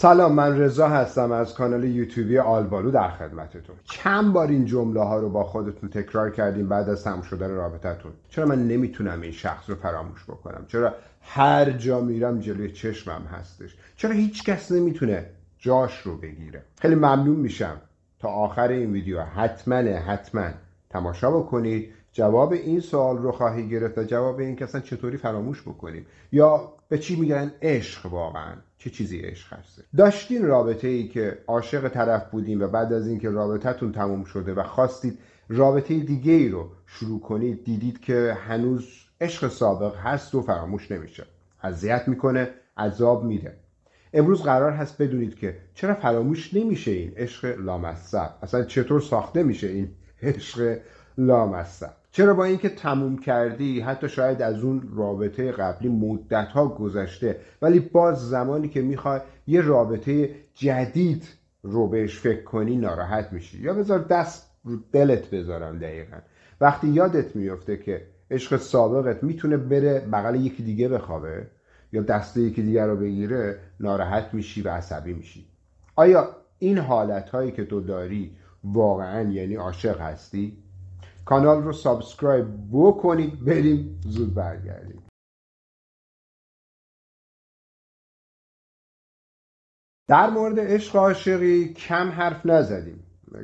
سلام من رضا هستم از کانال یوتیوبی آلبالو در خدمتتون چند بار این جمله ها رو با خودتون تکرار کردیم بعد از تموم شدن رابطتون چرا من نمیتونم این شخص رو فراموش بکنم چرا هر جا میرم جلوی چشمم هستش چرا هیچکس نمیتونه جاش رو بگیره خیلی ممنون میشم تا آخر این ویدیو حتما حتما تماشا بکنید جواب این سوال رو خواهی گرفت و جواب این که اصلا چطوری فراموش بکنیم یا به چی میگن عشق واقعا چه چیزی عشق هسته داشتین رابطه ای که عاشق طرف بودیم و بعد از اینکه رابطتون تموم شده و خواستید رابطه دیگه ای رو شروع کنید دیدید که هنوز عشق سابق هست و فراموش نمیشه اذیت میکنه عذاب میده امروز قرار هست بدونید که چرا فراموش نمیشه این عشق لامصب اصلا چطور ساخته میشه این عشق لامصب چرا با اینکه تموم کردی حتی شاید از اون رابطه قبلی مدت ها گذشته ولی باز زمانی که میخوای یه رابطه جدید رو بهش فکر کنی ناراحت میشی یا بذار دست رو دلت بذارم دقیقا وقتی یادت میفته که عشق سابقت میتونه بره بغل یکی دیگه بخوابه یا دست یکی دیگر رو بگیره ناراحت میشی و عصبی میشی آیا این حالت هایی که تو داری واقعا یعنی عاشق هستی کانال رو سابسکرایب بکنید بریم زود برگردیم در مورد عشق عاشقی کم حرف نزدیم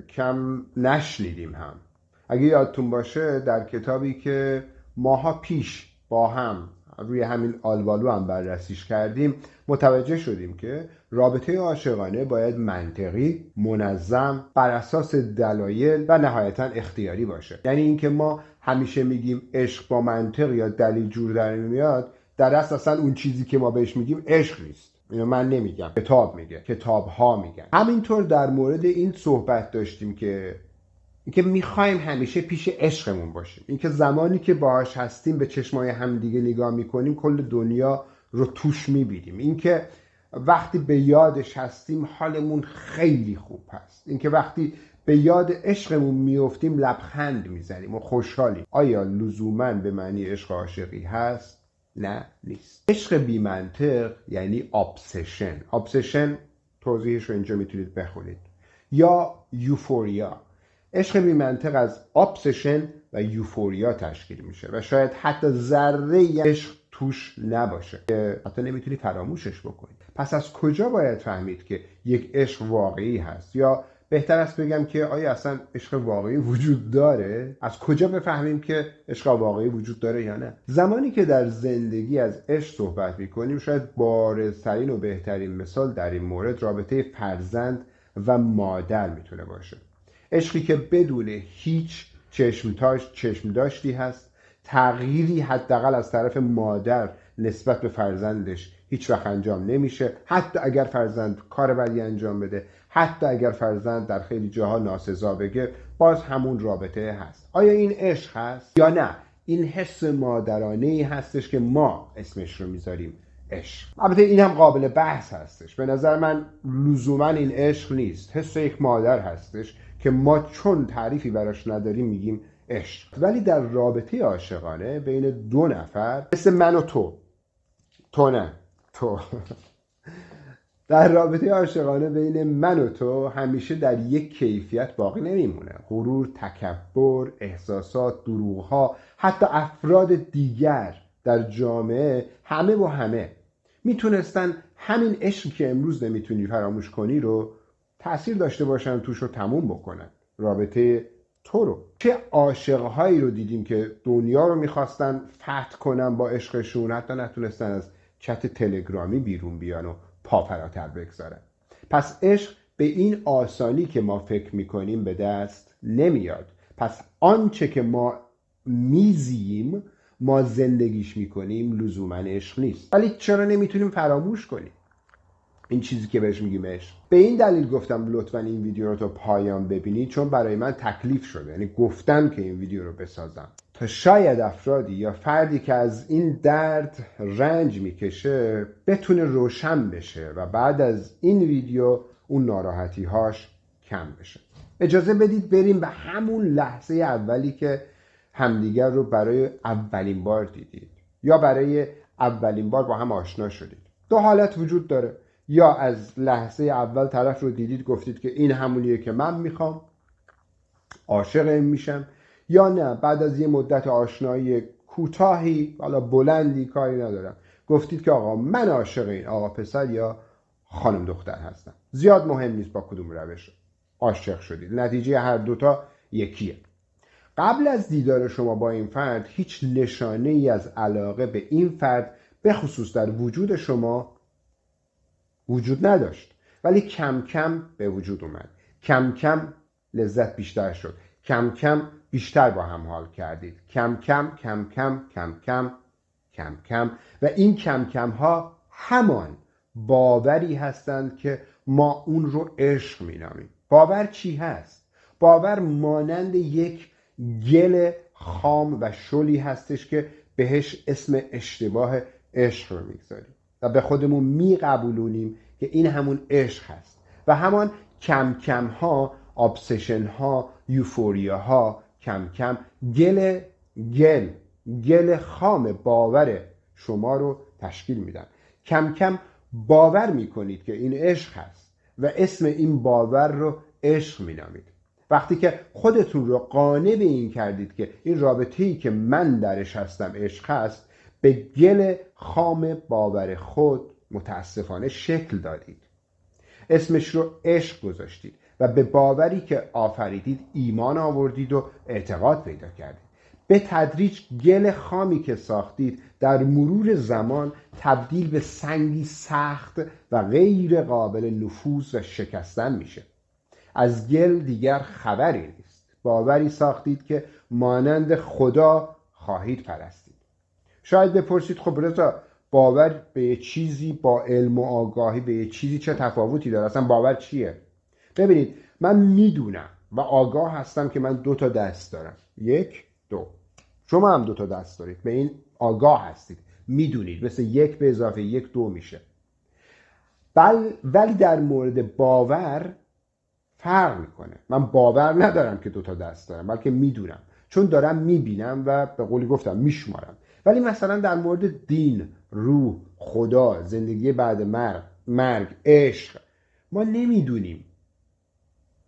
کم نشنیدیم هم اگه یادتون باشه در کتابی که ماها پیش با هم روی همین آلبالو هم بررسیش کردیم متوجه شدیم که رابطه عاشقانه باید منطقی منظم بر اساس دلایل و نهایتا اختیاری باشه یعنی اینکه ما همیشه میگیم عشق با منطق یا دلیل جور در میاد در اصل اصلا اون چیزی که ما بهش میگیم عشق نیست اینو من نمیگم کتاب میگه کتاب ها میگن همینطور در مورد این صحبت داشتیم که اینکه میخوایم همیشه پیش عشقمون باشیم اینکه زمانی که باهاش هستیم به چشمای همدیگه نگاه میکنیم کل دنیا رو توش میبینیم اینکه وقتی به یادش هستیم حالمون خیلی خوب هست اینکه وقتی به یاد عشقمون میفتیم لبخند میزنیم و خوشحالیم آیا لزوما به معنی عشق عاشقی هست نه نیست عشق بیمنطق یعنی ابسشن ابسشن توضیحش رو اینجا میتونید بخونید یا یوفوریا عشق بیمنطق منطق از آبسشن و یوفوریا تشکیل میشه و شاید حتی ذره عشق توش نباشه که حتی نمیتونی فراموشش بکنی پس از کجا باید فهمید که یک عشق واقعی هست یا بهتر است بگم که آیا اصلا عشق واقعی وجود داره از کجا بفهمیم که عشق واقعی وجود داره یا نه زمانی که در زندگی از عشق صحبت میکنیم شاید بارزترین و بهترین مثال در این مورد رابطه فرزند و مادر میتونه باشه عشقی که بدون هیچ چشمتاش چشم داشتی هست تغییری حداقل از طرف مادر نسبت به فرزندش هیچ وقت انجام نمیشه حتی اگر فرزند کار بدی انجام بده حتی اگر فرزند در خیلی جاها ناسزا بگه باز همون رابطه هست آیا این عشق هست یا نه این حس مادرانه ای هستش که ما اسمش رو میذاریم عشق البته این هم قابل بحث هستش به نظر من لزوما این عشق نیست حس یک مادر هستش که ما چون تعریفی براش نداریم میگیم عشق ولی در رابطه عاشقانه بین دو نفر مثل من و تو تو نه تو در رابطه عاشقانه بین من و تو همیشه در یک کیفیت باقی نمیمونه غرور تکبر احساسات دروغها حتی افراد دیگر در جامعه همه و همه میتونستن همین عشقی که امروز نمیتونی فراموش کنی رو تاثیر داشته باشن توش رو تموم بکنن رابطه تو رو چه عاشقهایی رو دیدیم که دنیا رو میخواستن فتح کنن با عشقشون حتی نتونستن از چت تلگرامی بیرون بیان و پا فراتر بگذارن پس عشق به این آسانی که ما فکر میکنیم به دست نمیاد پس آنچه که ما میزییم ما زندگیش میکنیم لزوما عشق نیست ولی چرا نمیتونیم فراموش کنیم این چیزی که بهش میگیم عشق به این دلیل گفتم لطفا این ویدیو رو تا پایان ببینید چون برای من تکلیف شده یعنی گفتم که این ویدیو رو بسازم تا شاید افرادی یا فردی که از این درد رنج میکشه بتونه روشن بشه و بعد از این ویدیو اون ناراحتی هاش کم بشه اجازه بدید بریم به همون لحظه اولی که همدیگر رو برای اولین بار دیدید یا برای اولین بار با هم آشنا شدید دو حالت وجود داره یا از لحظه اول طرف رو دیدید گفتید که این همونیه که من میخوام عاشق این میشم یا نه بعد از یه مدت آشنایی کوتاهی حالا بلندی کاری ندارم گفتید که آقا من عاشق این آقا پسر یا خانم دختر هستم زیاد مهم نیست با کدوم روش عاشق شدید نتیجه هر دوتا یکیه قبل از دیدار شما با این فرد هیچ نشانه ای از علاقه به این فرد به خصوص در وجود شما وجود نداشت ولی کم کم به وجود اومد کم کم لذت بیشتر شد کم کم بیشتر با هم حال کردید کم کم کم کم کم کم کم کم و این کم کم ها همان باوری هستند که ما اون رو عشق مینامیم باور چی هست باور مانند یک گل خام و شلی هستش که بهش اسم اشتباه عشق رو میگذاریم به خودمون میقبولونیم که این همون عشق هست و همان کم کم ها آبسشن ها یوفوریا ها کم کم گل گل گل خام باور شما رو تشکیل میدن کم کم باور میکنید که این عشق هست و اسم این باور رو عشق مینامید وقتی که خودتون رو قانع به این کردید که این رابطه ای که من درش هستم عشق هست به گل خام باور خود متاسفانه شکل دادید اسمش رو عشق گذاشتید و به باوری که آفریدید ایمان آوردید و اعتقاد پیدا کردید به تدریج گل خامی که ساختید در مرور زمان تبدیل به سنگی سخت و غیر قابل نفوذ و شکستن میشه از گل دیگر خبری نیست باوری ساختید که مانند خدا خواهید پرست شاید بپرسید خب رضا باور به چیزی با علم و آگاهی به چیزی چه تفاوتی داره اصلا باور چیه ببینید من میدونم و آگاه هستم که من دو تا دست دارم یک دو شما هم دو تا دست دارید به این آگاه هستید میدونید مثل یک به اضافه یک دو میشه ولی در مورد باور فرق میکنه من باور ندارم که دوتا دست دارم بلکه میدونم چون دارم میبینم و به قولی گفتم میشمارم ولی مثلا در مورد دین روح خدا زندگی بعد مرگ مرگ عشق ما نمیدونیم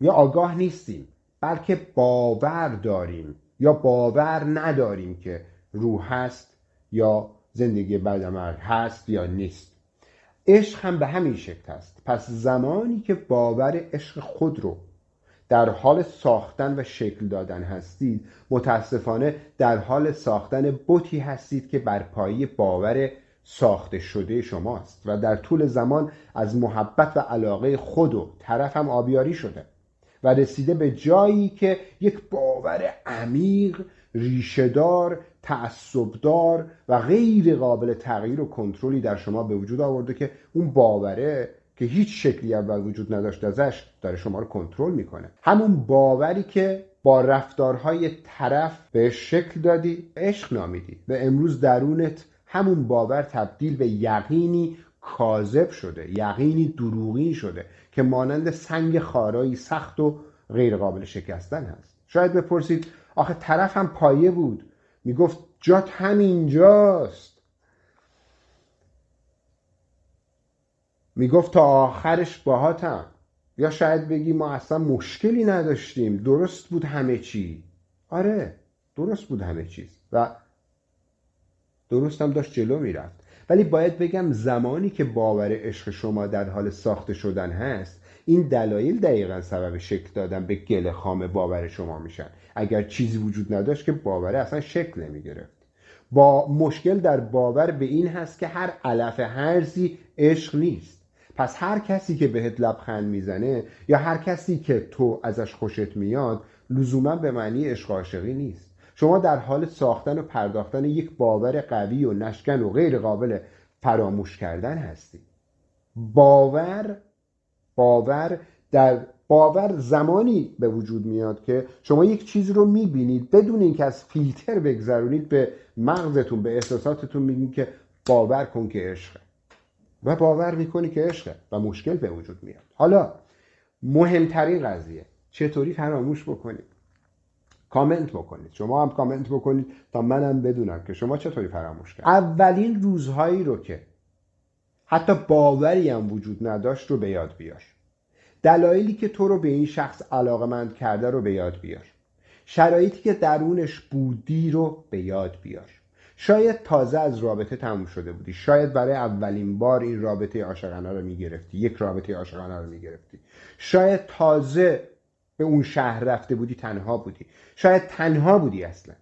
یا آگاه نیستیم بلکه باور داریم یا باور نداریم که روح هست یا زندگی بعد مرگ هست یا نیست عشق هم به همین شکل است پس زمانی که باور عشق خود رو در حال ساختن و شکل دادن هستید متاسفانه در حال ساختن بوتی هستید که بر پایی باور ساخته شده شماست و در طول زمان از محبت و علاقه خود و طرف هم آبیاری شده و رسیده به جایی که یک باور عمیق ریشهدار تعصبدار و غیر قابل تغییر و کنترلی در شما به وجود آورده که اون باوره که هیچ شکلی اول وجود نداشت ازش داره شما رو کنترل میکنه همون باوری که با رفتارهای طرف به شکل دادی عشق نامیدی و امروز درونت همون باور تبدیل به یقینی کاذب شده یقینی دروغی شده که مانند سنگ خارایی سخت و غیرقابل شکستن هست شاید بپرسید آخه طرف هم پایه بود میگفت جات همینجاست میگفت تا آخرش باهاتم یا شاید بگی ما اصلا مشکلی نداشتیم درست بود همه چی آره درست بود همه چیز و درستم داشت جلو میرفت ولی باید بگم زمانی که باور عشق شما در حال ساخته شدن هست این دلایل دقیقا سبب شکل دادن به گل خام باور شما میشن اگر چیزی وجود نداشت که باور اصلا شکل نمیگرفت با مشکل در باور به این هست که هر علف هرزی عشق نیست پس هر کسی که بهت لبخند میزنه یا هر کسی که تو ازش خوشت میاد لزوما به معنی عشق عاشقی نیست شما در حال ساختن و پرداختن یک باور قوی و نشکن و غیر قابل فراموش کردن هستی باور باور در باور زمانی به وجود میاد که شما یک چیز رو میبینید بدون اینکه از فیلتر بگذرونید به مغزتون به احساساتتون میگین که باور کن که عشقه و باور میکنی که عشقه و مشکل به وجود میاد حالا مهمترین قضیه چطوری فراموش بکنید کامنت بکنید شما هم کامنت بکنید تا منم بدونم که شما چطوری فراموش کرد؟ اولین روزهایی رو که حتی باوری هم وجود نداشت رو به یاد بیار دلایلی که تو رو به این شخص علاقمند کرده رو به یاد بیار شرایطی که درونش بودی رو به یاد بیار شاید تازه از رابطه تموم شده بودی شاید برای اولین بار این رابطه عاشقانه رو میگرفتی یک رابطه عاشقانه رو میگرفتی شاید تازه به اون شهر رفته بودی تنها بودی شاید تنها بودی اصلا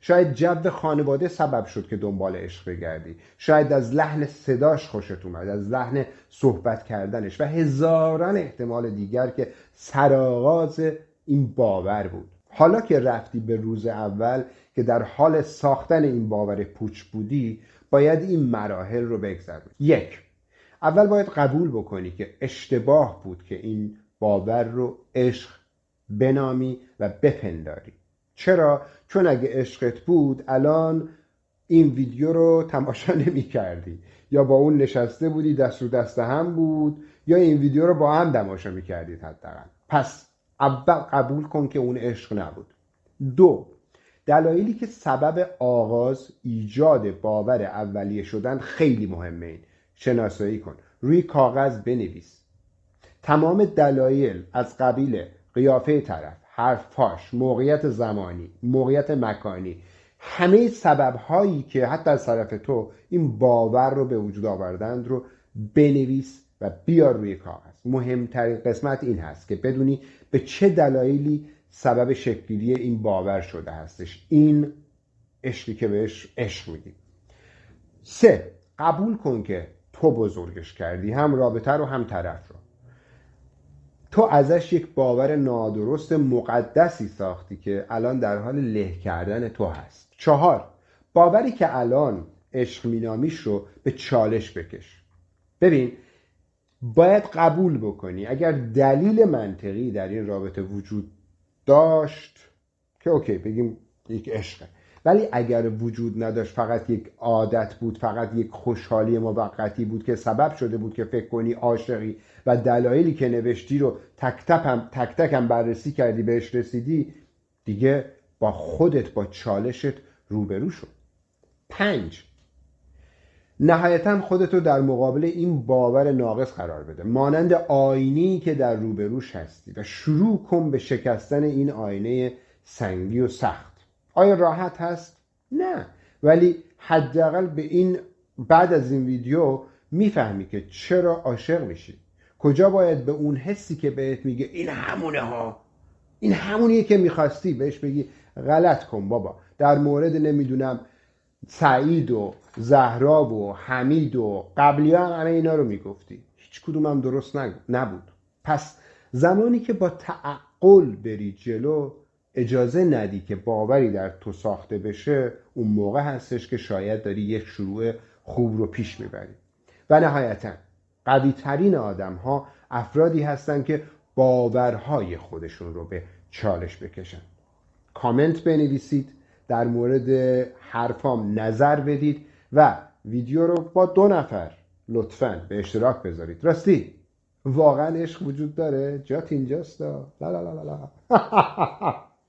شاید جو خانواده سبب شد که دنبال عشق بگردی شاید از لحن صداش خوشت اومد از لحن صحبت کردنش و هزاران احتمال دیگر که سرآغاز این باور بود حالا که رفتی به روز اول که در حال ساختن این باور پوچ بودی باید این مراحل رو بگذرونی یک اول باید قبول بکنی که اشتباه بود که این باور رو عشق بنامی و بپنداری چرا؟ چون اگه عشقت بود الان این ویدیو رو تماشا نمی کردی یا با اون نشسته بودی دست رو دست هم بود یا این ویدیو رو با هم تماشا می کردید حداقل پس اول قبول کن که اون عشق نبود دو دلایلی که سبب آغاز ایجاد باور اولیه شدن خیلی مهمه این شناسایی کن روی کاغذ بنویس تمام دلایل از قبیل قیافه طرف حرفاش موقعیت زمانی موقعیت مکانی همه سبب هایی که حتی از طرف تو این باور رو به وجود آوردند رو بنویس و بیار روی کاغذ مهمترین قسمت این هست که بدونی به چه دلایلی سبب شکلگیری این باور شده هستش این عشقی که بهش عشق میدی سه قبول کن که تو بزرگش کردی هم رابطه رو هم طرف رو تو ازش یک باور نادرست مقدسی ساختی که الان در حال له کردن تو هست چهار باوری که الان عشق مینامیش رو به چالش بکش ببین باید قبول بکنی اگر دلیل منطقی در این رابطه وجود داشت که اوکی بگیم یک عشقه ولی اگر وجود نداشت فقط یک عادت بود فقط یک خوشحالی موقتی بود که سبب شده بود که فکر کنی عاشقی و دلایلی که نوشتی رو تک تک تک هم بررسی کردی بهش رسیدی دیگه با خودت با چالشت روبرو شد پنج نهایتا خودتو در مقابل این باور ناقص قرار بده مانند آینی که در روبروش هستی و شروع کن به شکستن این آینه سنگی و سخت آیا راحت هست نه ولی حداقل به این بعد از این ویدیو میفهمی که چرا عاشق میشی کجا باید به اون حسی که بهت میگه این همونه ها این همونیه که میخواستی بهش بگی غلط کن بابا در مورد نمیدونم سعید و زهرا و حمید و قبلی هم همه اینا رو میگفتی هیچ کدوم هم درست نبود پس زمانی که با تعقل بری جلو اجازه ندی که باوری در تو ساخته بشه اون موقع هستش که شاید داری یک شروع خوب رو پیش میبری و نهایتا قوی ترین آدم ها افرادی هستند که باورهای خودشون رو به چالش بکشن کامنت بنویسید در مورد حرفام نظر بدید و ویدیو رو با دو نفر لطفا به اشتراک بذارید راستی واقعا عشق وجود داره جات اینجاست لا لا لا لا